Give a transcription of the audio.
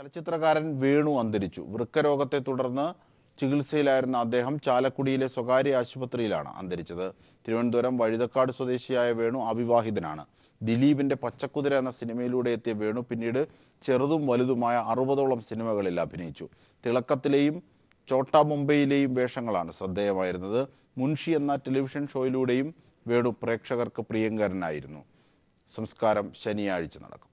ചലച്ചിത്രകാരൻ വേണു അന്തരിച്ചു വൃക്കരോഗത്തെ തുടർന്ന് ചികിത്സയിലായിരുന്ന അദ്ദേഹം ചാലക്കുടിയിലെ സ്വകാര്യ ആശുപത്രിയിലാണ് അന്തരിച്ചത് തിരുവനന്തപുരം വഴുതക്കാട് സ്വദേശിയായ വേണു അവിവാഹിതനാണ് ദിലീപിൻ്റെ പച്ചക്കുതിര എന്ന സിനിമയിലൂടെ എത്തിയ വേണു പിന്നീട് ചെറുതും വലുതുമായ അറുപതോളം സിനിമകളിൽ അഭിനയിച്ചു തിളക്കത്തിലെയും ചോട്ടാ മുംബൈയിലെയും വേഷങ്ങളാണ് ശ്രദ്ധേയമായിരുന്നത് മുൻഷി എന്ന ടെലിവിഷൻ ഷോയിലൂടെയും വേണു പ്രേക്ഷകർക്ക് പ്രിയങ്കരനായിരുന്നു സംസ്കാരം ശനിയാഴ്ച നടക്കും